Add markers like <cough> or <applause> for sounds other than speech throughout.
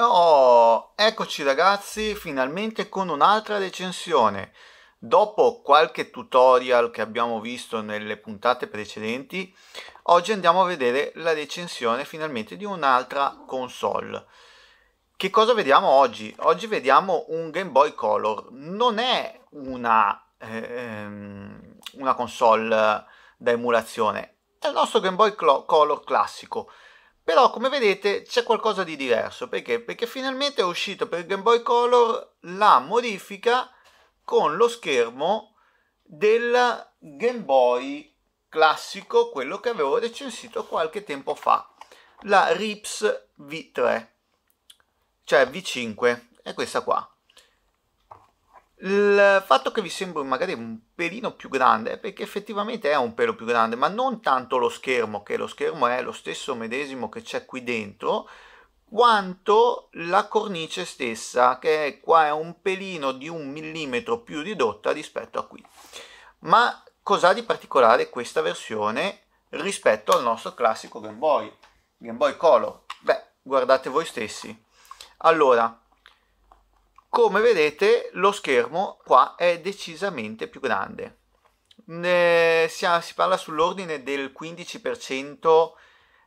Oh, eccoci ragazzi, finalmente con un'altra recensione. Dopo qualche tutorial che abbiamo visto nelle puntate precedenti, oggi andiamo a vedere la recensione finalmente di un'altra console. Che cosa vediamo oggi? Oggi vediamo un Game Boy Color. Non è una, ehm, una console da emulazione, è il nostro Game Boy Color classico però come vedete c'è qualcosa di diverso, perché? Perché finalmente è uscito per Game Boy Color la modifica con lo schermo del Game Boy classico, quello che avevo recensito qualche tempo fa, la Rips V3, cioè V5, è questa qua. Il fatto che vi sembri magari un pelino più grande è perché effettivamente è un pelo più grande, ma non tanto lo schermo, che lo schermo è lo stesso medesimo che c'è qui dentro, quanto la cornice stessa, che è qua è un pelino di un millimetro più ridotta rispetto a qui. Ma cos'ha di particolare questa versione rispetto al nostro classico Game Boy, Game Boy Color? Beh, guardate voi stessi. Allora, come vedete lo schermo qua è decisamente più grande. Ne, si, si parla sull'ordine del 15%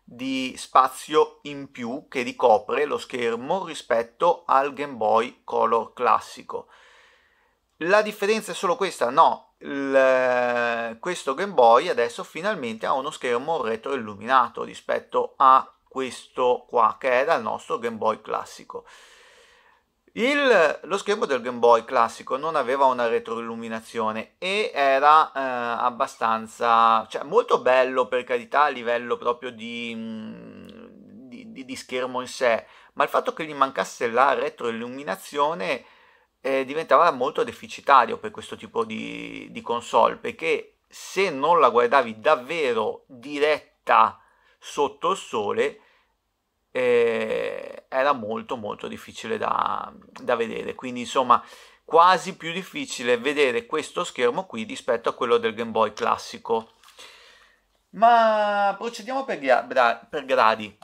di spazio in più che ricopre lo schermo rispetto al Game Boy Color classico. La differenza è solo questa? No, il, eh, questo Game Boy adesso finalmente ha uno schermo retroilluminato rispetto a questo qua che era il nostro Game Boy classico. Il, lo schermo del Game Boy classico non aveva una retroilluminazione e era eh, abbastanza, cioè molto bello per carità a livello proprio di, mm, di, di, di schermo in sé, ma il fatto che gli mancasse la retroilluminazione eh, diventava molto deficitario per questo tipo di, di console, perché se non la guardavi davvero diretta sotto il sole, eh, era molto molto difficile da, da vedere, quindi insomma quasi più difficile vedere questo schermo qui rispetto a quello del Game Boy classico. Ma procediamo per, gra per gradi.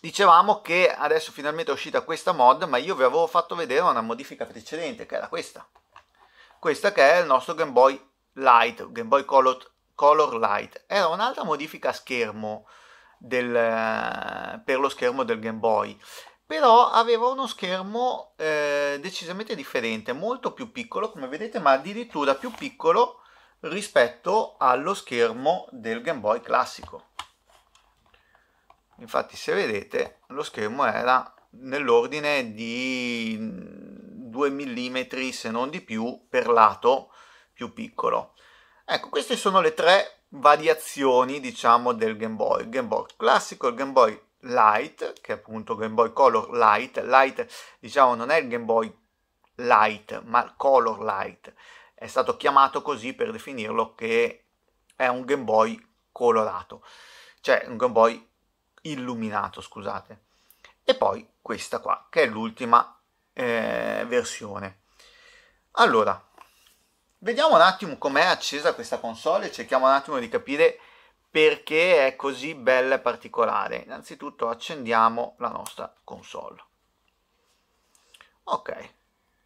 Dicevamo che adesso finalmente è uscita questa mod, ma io vi avevo fatto vedere una modifica precedente, che era questa. Questa che è il nostro Game Boy Light, Game Boy Color, Color Light. Era un'altra modifica a schermo, del, eh, per lo schermo del Game Boy però aveva uno schermo eh, decisamente differente, molto più piccolo come vedete, ma addirittura più piccolo rispetto allo schermo del Game Boy classico. Infatti se vedete lo schermo era nell'ordine di 2 mm se non di più per lato più piccolo. Ecco, queste sono le tre variazioni, diciamo, del Game Boy. Il Game Boy classico, il Game Boy Light, che è appunto Game Boy Color Light. Light, diciamo, non è il Game Boy Light, ma Color Light. È stato chiamato così per definirlo che è un Game Boy colorato, cioè un Game Boy illuminato, scusate. E poi questa qua, che è l'ultima eh, versione. Allora, Vediamo un attimo com'è accesa questa console e cerchiamo un attimo di capire perché è così bella e particolare. Innanzitutto accendiamo la nostra console. Ok,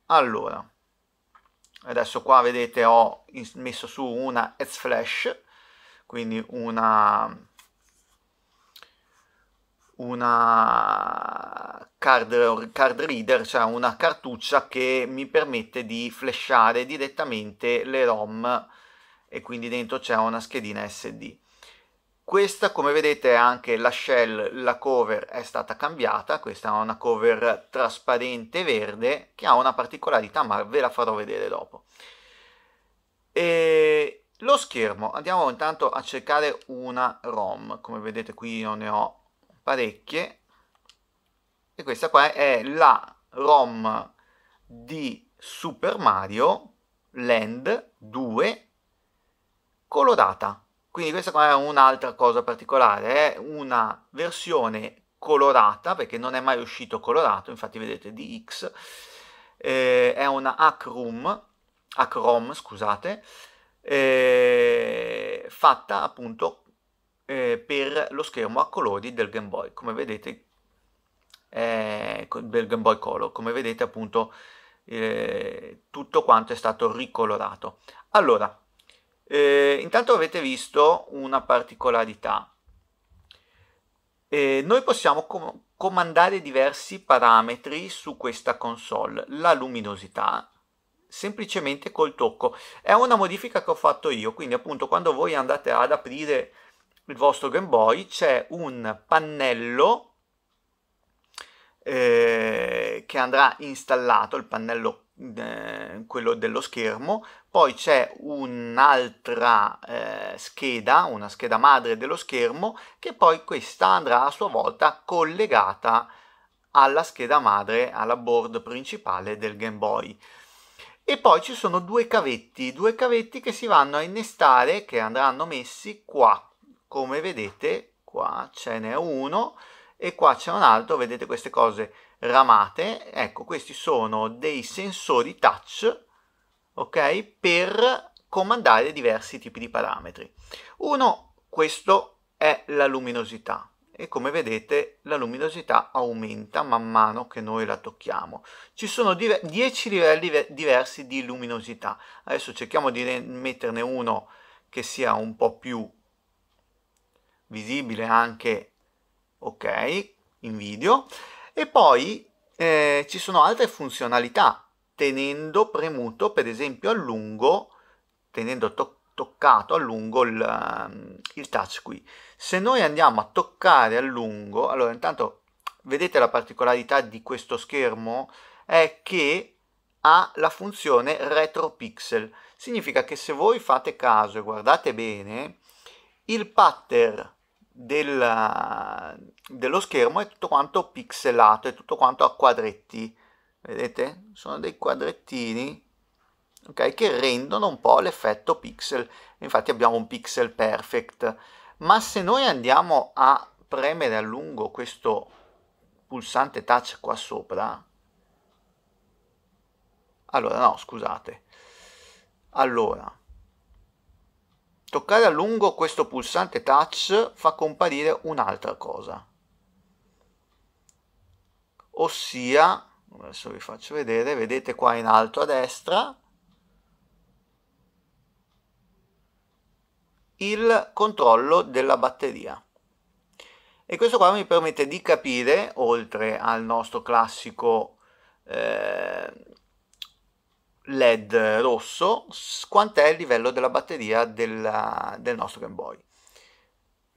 allora, adesso qua vedete ho messo su una S-Flash, quindi una una card, card reader, cioè una cartuccia che mi permette di flashare direttamente le ROM e quindi dentro c'è una schedina SD. Questa come vedete anche la shell, la cover è stata cambiata, questa è una cover trasparente verde che ha una particolarità ma ve la farò vedere dopo. E lo schermo, andiamo intanto a cercare una ROM, come vedete qui io ne ho parecchie e questa qua è la ROM di Super Mario Land 2 colorata. Quindi questa qua è un'altra cosa particolare, è una versione colorata perché non è mai uscito colorato, infatti vedete DX, eh, è una HROM, HROM scusate, eh, fatta appunto eh, per lo schermo a colori del Game Boy, come vedete, eh, del Game Boy Color, come vedete appunto eh, tutto quanto è stato ricolorato. Allora, eh, intanto avete visto una particolarità. Eh, noi possiamo com comandare diversi parametri su questa console, la luminosità, semplicemente col tocco. È una modifica che ho fatto io, quindi appunto quando voi andate ad aprire il vostro Game Boy c'è un pannello eh, che andrà installato, il pannello eh, quello dello schermo, poi c'è un'altra eh, scheda, una scheda madre dello schermo, che poi questa andrà a sua volta collegata alla scheda madre, alla board principale del Game Boy. E poi ci sono due cavetti, due cavetti che si vanno a innestare, che andranno messi qua come vedete qua ce n'è uno e qua c'è un altro, vedete queste cose ramate, ecco questi sono dei sensori touch, ok, per comandare diversi tipi di parametri. Uno, questo è la luminosità e come vedete la luminosità aumenta man mano che noi la tocchiamo. Ci sono 10 livelli diversi di luminosità, adesso cerchiamo di metterne uno che sia un po' più visibile anche ok in video e poi eh, ci sono altre funzionalità tenendo premuto per esempio a lungo tenendo to toccato a lungo il, ehm, il touch qui se noi andiamo a toccare a lungo allora intanto vedete la particolarità di questo schermo è che ha la funzione retro pixel significa che se voi fate caso e guardate bene il pattern della, dello schermo è tutto quanto pixelato, è tutto quanto a quadretti. Vedete? Sono dei quadrettini okay, che rendono un po' l'effetto pixel. Infatti abbiamo un pixel perfect. Ma se noi andiamo a premere a lungo questo pulsante touch qua sopra, allora no, scusate. Allora, Toccare a lungo questo pulsante touch fa comparire un'altra cosa. Ossia, adesso vi faccio vedere, vedete qua in alto a destra, il controllo della batteria. E questo qua mi permette di capire, oltre al nostro classico eh, LED rosso, quant'è il livello della batteria della, del nostro Game Boy.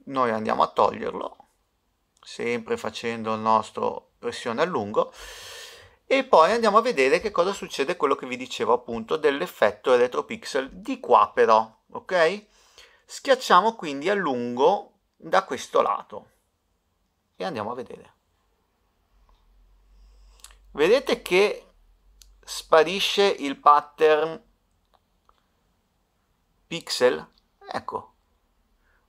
Noi andiamo a toglierlo, sempre facendo il nostro pressione a lungo, e poi andiamo a vedere che cosa succede, quello che vi dicevo appunto dell'effetto elettropixel di qua però, ok? Schiacciamo quindi a lungo da questo lato e andiamo a vedere. Vedete che sparisce il pattern pixel ecco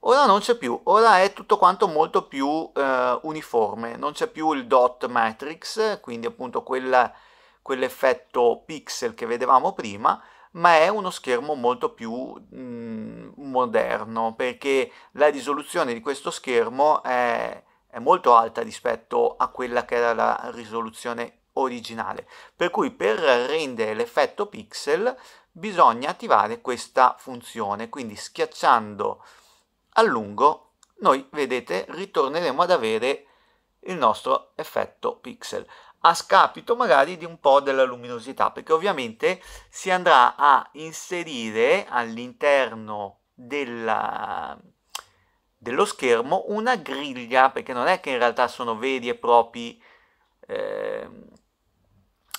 ora non c'è più ora è tutto quanto molto più eh, uniforme non c'è più il dot matrix quindi appunto quella, quell'effetto pixel che vedevamo prima ma è uno schermo molto più mh, mm, moderno perché la risoluzione di questo schermo è, è molto alta rispetto a quella che era la risoluzione originale. Per cui per rendere l'effetto pixel bisogna attivare questa funzione, quindi schiacciando a lungo noi, vedete, ritorneremo ad avere il nostro effetto pixel a scapito magari di un po' della luminosità, perché ovviamente si andrà a inserire all'interno della, dello schermo una griglia, perché non è che in realtà sono veri e propri eh,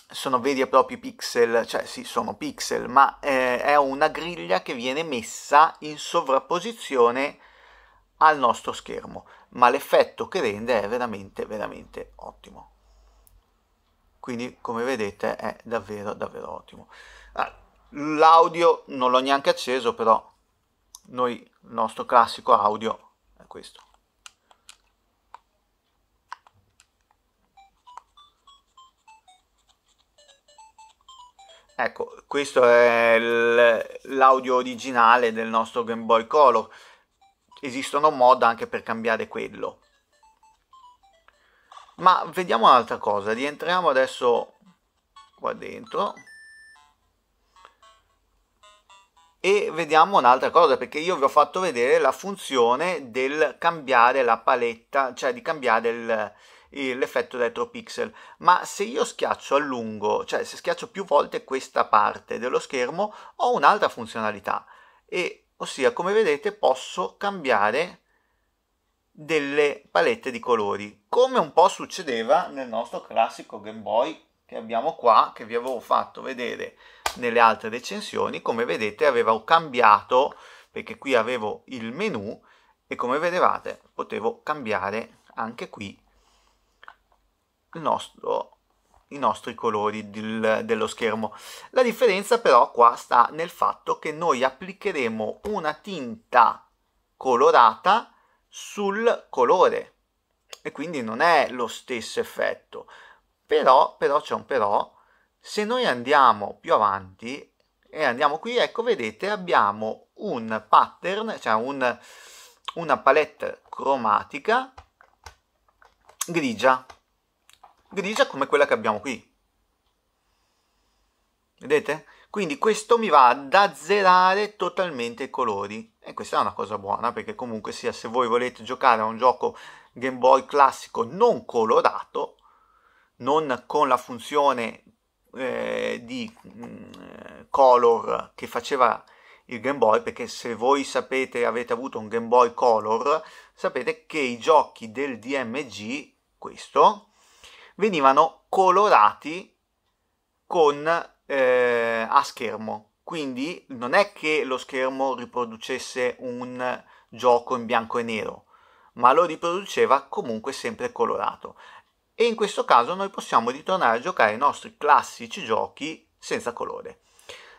sono veri e propri pixel, cioè sì, sono pixel, ma eh, è una griglia che viene messa in sovrapposizione al nostro schermo, ma l'effetto che rende è veramente, veramente ottimo. Quindi, come vedete, è davvero, davvero ottimo. Ah, l'audio non l'ho neanche acceso, però noi, il nostro classico audio è questo. Ecco, questo è l'audio originale del nostro Game Boy Color. Esistono mod anche per cambiare quello. Ma vediamo un'altra cosa. Rientriamo adesso qua dentro. E vediamo un'altra cosa, perché io vi ho fatto vedere la funzione del cambiare la paletta, cioè di cambiare il, l'effetto retro pixel ma se io schiaccio a lungo cioè se schiaccio più volte questa parte dello schermo ho un'altra funzionalità e ossia come vedete posso cambiare delle palette di colori come un po' succedeva nel nostro classico Game Boy che abbiamo qua che vi avevo fatto vedere nelle altre recensioni come vedete avevo cambiato perché qui avevo il menu e come vedevate potevo cambiare anche qui nostro, i nostri colori del, dello schermo. La differenza però qua sta nel fatto che noi applicheremo una tinta colorata sul colore e quindi non è lo stesso effetto. Però, però c'è un però, se noi andiamo più avanti e andiamo qui, ecco vedete abbiamo un pattern, cioè un, una palette cromatica grigia grigia come quella che abbiamo qui. Vedete? Quindi questo mi va ad azzerare totalmente i colori e questa è una cosa buona perché comunque sia se voi volete giocare a un gioco Game Boy classico non colorato, non con la funzione eh, di mh, mm, color che faceva il Game Boy perché se voi sapete avete avuto un Game Boy Color sapete che i giochi del DMG questo venivano colorati con, eh, a schermo. Quindi non è che lo schermo riproducesse un gioco in bianco e nero, ma lo riproduceva comunque sempre colorato. E in questo caso noi possiamo ritornare a giocare i nostri classici giochi senza colore.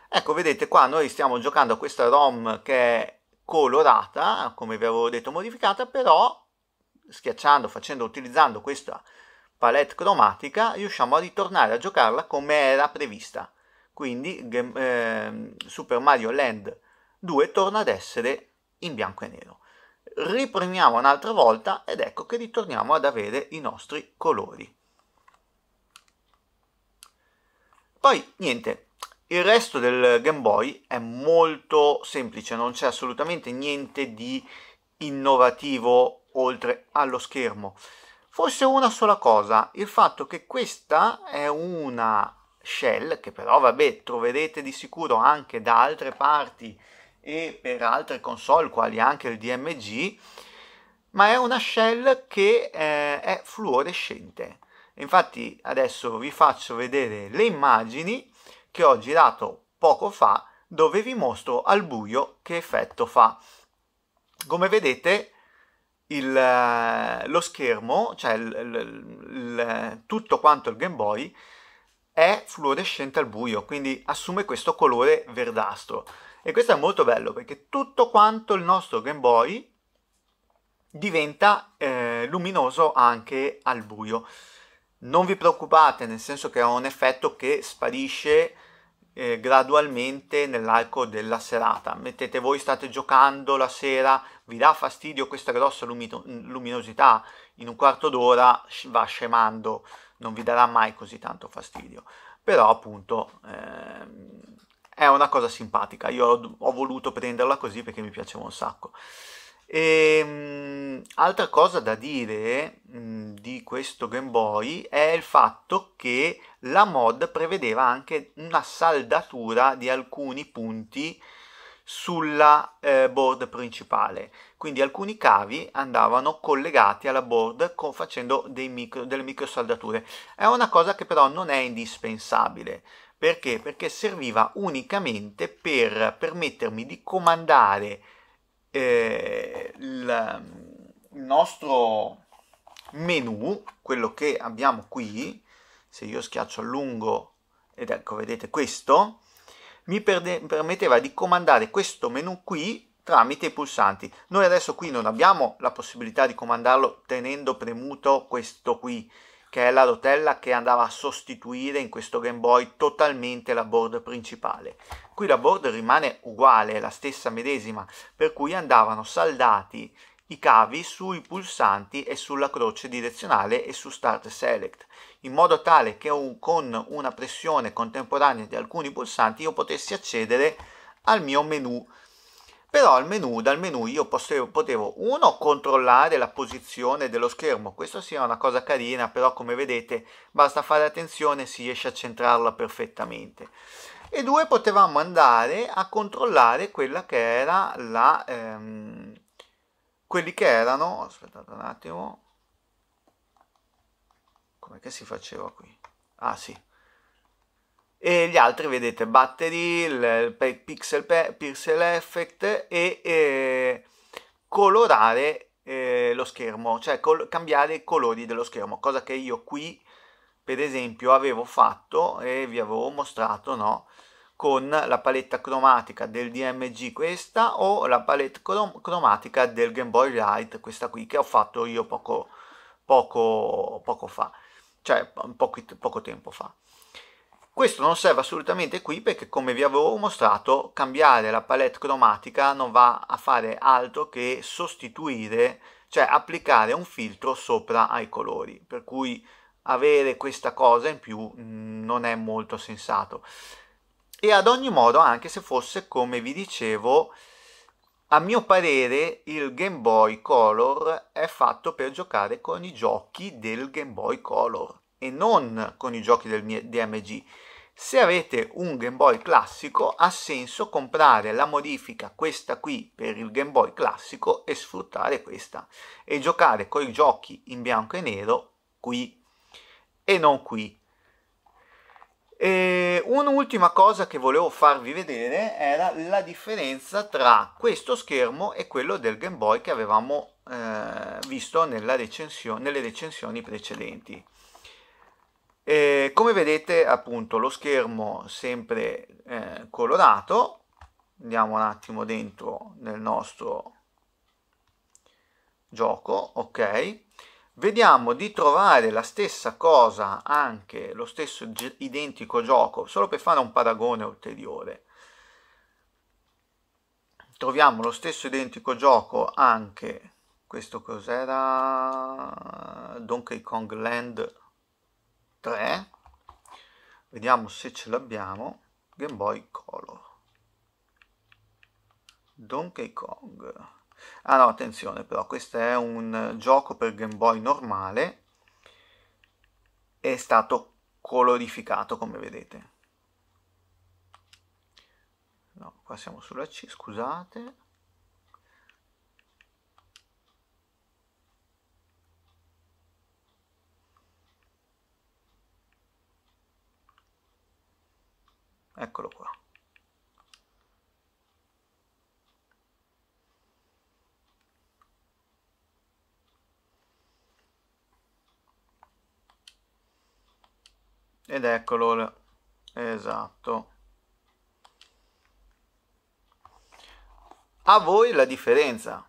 Ecco, vedete qua noi stiamo giocando a questa ROM che è colorata, come vi avevo detto modificata, però schiacciando, facendo, utilizzando questa palette cromatica riusciamo a ritornare a giocarla come era prevista. Quindi eh, Super Mario Land 2 torna ad essere in bianco e nero. Ripremiamo un'altra volta ed ecco che ritorniamo ad avere i nostri colori. Poi niente, il resto del Game Boy è molto semplice, non c'è assolutamente niente di innovativo oltre allo schermo fosse una sola cosa, il fatto che questa è una shell che però vabbè troverete di sicuro anche da altre parti e per altre console quali anche il DMG, ma è una shell che eh, è fluorescente. Infatti adesso vi faccio vedere le immagini che ho girato poco fa dove vi mostro al buio che effetto fa. Come vedete il, eh, lo schermo, cioè il, il, tutto quanto il Game Boy, è fluorescente al buio, quindi assume questo colore verdastro. E questo è molto bello perché tutto quanto il nostro Game Boy diventa eh, luminoso anche al buio. Non vi preoccupate, nel senso che ha un effetto che sparisce eh, gradualmente nell'arco della serata. Mettete voi state giocando la sera, vi dà fastidio questa grossa lumino- luminosità, in un quarto d'ora va scemando, non vi darà mai così tanto fastidio. Però appunto ehm, è una cosa simpatica, io ho, ho, voluto prenderla così perché mi piaceva un sacco. E, ehm, mh, altra cosa da dire mh, mm, di questo Game Boy è il fatto che la mod prevedeva anche una saldatura di alcuni punti sulla eh, board principale. Quindi alcuni cavi andavano collegati alla board con, facendo micro, delle microsaldature. È una cosa che però non è indispensabile. Perché? Perché serviva unicamente per permettermi di comandare eh, il, il nostro menu, quello che abbiamo qui, se io schiaccio a lungo ed ecco vedete questo, mi perde- permetteva di comandare questo menu qui tramite i pulsanti. Noi adesso qui non abbiamo la possibilità di comandarlo tenendo premuto questo qui, che è la rotella che andava a sostituire in questo Game Boy totalmente la board principale. Qui la board rimane uguale, la stessa medesima, per cui andavano saldati i cavi sui pulsanti e sulla croce direzionale e su Start Select, in modo tale che un, con una pressione contemporanea di alcuni pulsanti io potessi accedere al mio menu. Però al menu, dal menu io potevo, potevo uno controllare la posizione dello schermo, questa sia una cosa carina, però come vedete basta fare attenzione si riesce a centrarla perfettamente e due potevamo andare a controllare quella che era la, ehm, quelli che erano, aspettate un attimo, come che si faceva qui? Ah sì, e gli altri vedete battery, il pixel, pixel effect e eh, colorare eh, lo schermo, cioè col cambiare i colori dello schermo, cosa che io qui per esempio avevo fatto e vi avevo mostrato, no? con la paletta cromatica del DMG questa o la palette crom cromatica del Game Boy Light questa qui che ho fatto io poco, poco, poco fa cioè poco, poco tempo fa questo non serve assolutamente qui perché come vi avevo mostrato cambiare la palette cromatica non va a fare altro che sostituire cioè applicare un filtro sopra ai colori per cui avere questa cosa in più mm, non è molto sensato e ad ogni modo anche se fosse come vi dicevo a mio parere il Game Boy Color è fatto per giocare con i giochi del Game Boy Color e non con i giochi del DMG se avete un Game Boy classico ha senso comprare la modifica questa qui per il Game Boy classico e sfruttare questa e giocare con i giochi in bianco e nero qui e non qui e un'ultima cosa che volevo farvi vedere era la differenza tra questo schermo e quello del Game Boy che avevamo eh, visto recension nelle recensioni precedenti. E come vedete appunto lo schermo sempre eh, colorato, andiamo un attimo dentro nel nostro gioco, ok? vediamo di trovare la stessa cosa, anche lo stesso identico gioco, solo per fare un paragone ulteriore. Troviamo lo stesso identico gioco anche, questo cos'era? Donkey Kong Land 3, vediamo se ce l'abbiamo, Game Boy Color. Donkey Kong Ah no, attenzione però, questo è un gioco per Game Boy normale, è stato colorificato come vedete. No, qua siamo sulla C, scusate. Eccolo qua. ed eccolo esatto a voi la differenza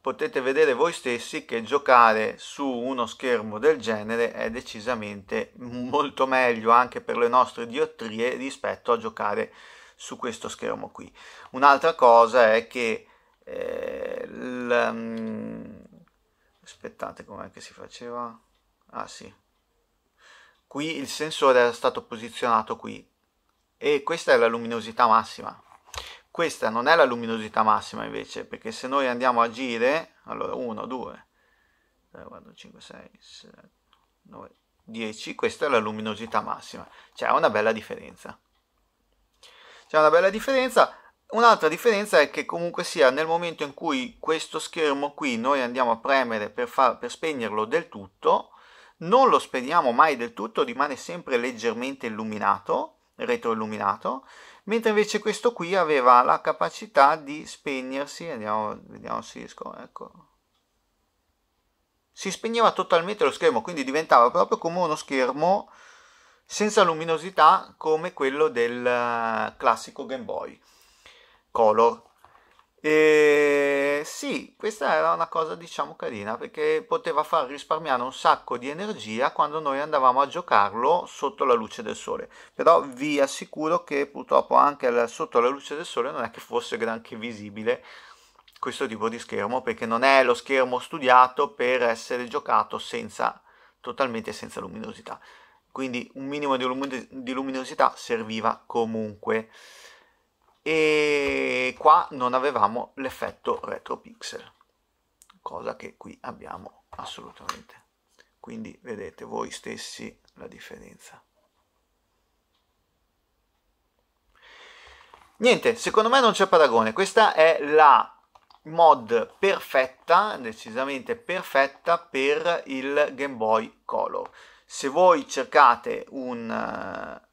potete vedere voi stessi che giocare su uno schermo del genere è decisamente molto meglio anche per le nostre diottrie rispetto a giocare su questo schermo qui un'altra cosa è che eh, mm, aspettate com'è che si faceva ah sì qui il sensore era stato posizionato qui e questa è la luminosità massima questa non è la luminosità massima invece perché se noi andiamo a agire allora 1 2 3 4 5 6 7 9 10 questa è la luminosità massima c'è una bella differenza c'è una bella differenza Un'altra differenza è che comunque sia nel momento in cui questo schermo qui noi andiamo a premere per, far, per spegnerlo del tutto, non lo spegniamo mai del tutto, rimane sempre leggermente illuminato, retroilluminato, mentre invece questo qui aveva la capacità di spegnersi, andiamo, vediamo se riesco, ecco, si spegneva totalmente lo schermo, quindi diventava proprio come uno schermo senza luminosità come quello del eh, classico Game Boy Color. E sì, questa era una cosa diciamo carina perché poteva far risparmiare un sacco di energia quando noi andavamo a giocarlo sotto la luce del sole. Però vi assicuro che purtroppo anche sotto la luce del sole non è che fosse granché visibile questo tipo di schermo perché non è lo schermo studiato per essere giocato senza, totalmente senza luminosità. Quindi un minimo di, lumin- di luminosità serviva comunque e qua non avevamo l'effetto retro pixel cosa che qui abbiamo assolutamente quindi vedete voi stessi la differenza niente secondo me non c'è paragone questa è la mod perfetta decisamente perfetta per il Game Boy Color se voi cercate un, eh,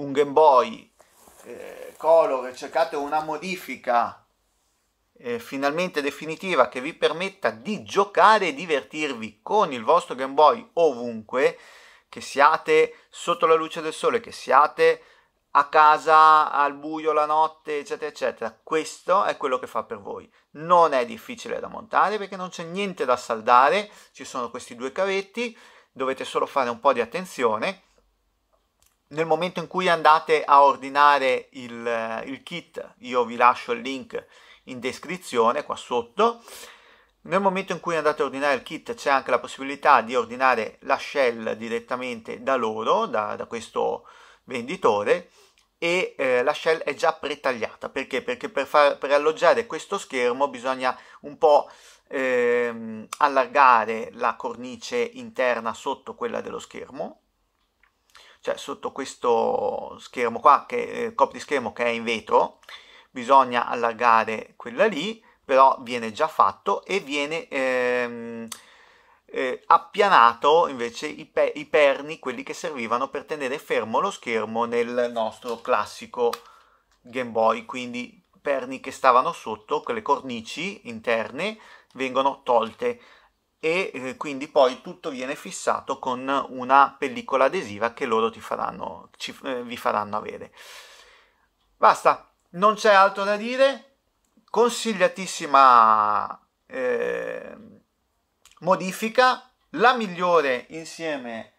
un Game Boy eh, color, cercate una modifica eh, finalmente definitiva che vi permetta di giocare e divertirvi con il vostro Game Boy ovunque, che siate sotto la luce del sole, che siate a casa al buio la notte, eccetera, eccetera. Questo è quello che fa per voi. Non è difficile da montare perché non c'è niente da saldare, ci sono questi due cavetti, dovete solo fare un po' di attenzione nel momento in cui andate a ordinare il, il kit, io vi lascio il link in descrizione qua sotto, nel momento in cui andate a ordinare il kit c'è anche la possibilità di ordinare la shell direttamente da loro, da, da questo venditore e eh, la shell è già pretagliata. Perché? Perché per, far, per alloggiare questo schermo bisogna un po' ehm, allargare la cornice interna sotto quella dello schermo cioè sotto questo schermo qua, che eh, schermo che è in vetro, bisogna allargare quella lì, però viene già fatto e viene ehm, eh, appianato invece i, pe i, perni, quelli che servivano per tenere fermo lo schermo nel nostro classico Game Boy, quindi perni che stavano sotto, quelle cornici interne vengono tolte e eh, quindi poi tutto viene fissato con una pellicola adesiva che loro ti faranno, ci, eh, vi faranno avere. Basta, non c'è altro da dire, consigliatissima eh, modifica, la migliore insieme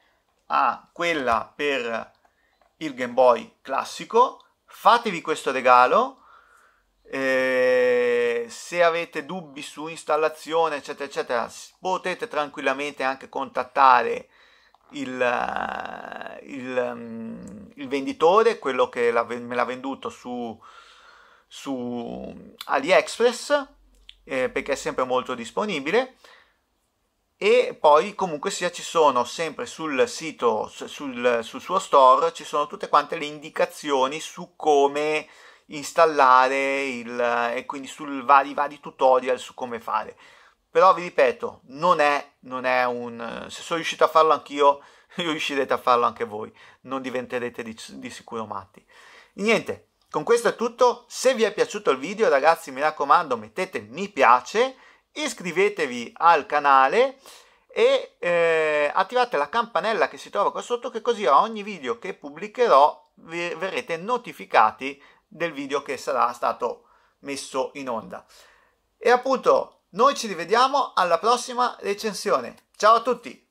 a quella per il Game Boy classico, fatevi questo regalo, eh, se avete dubbi su installazione eccetera eccetera potete tranquillamente anche contattare il, eh, il, mm, il venditore quello che la, me l'ha venduto su, su AliExpress eh, perché è sempre molto disponibile e poi comunque sia ci sono sempre sul sito sul, sul suo store ci sono tutte quante le indicazioni su come installare il, eh, e quindi sui vari, vari tutorial su come fare però vi ripeto non è, non è un eh, se sono riuscito a farlo anch'io <laughs> riuscirete a farlo anche voi non diventerete di, di sicuro matti niente con questo è tutto se vi è piaciuto il video ragazzi mi raccomando mettete mi piace iscrivetevi al canale e eh, attivate la campanella che si trova qua sotto che così a ogni video che pubblicherò verrete notificati del video che sarà stato messo in onda. E appunto, noi ci rivediamo alla prossima recensione. Ciao a tutti!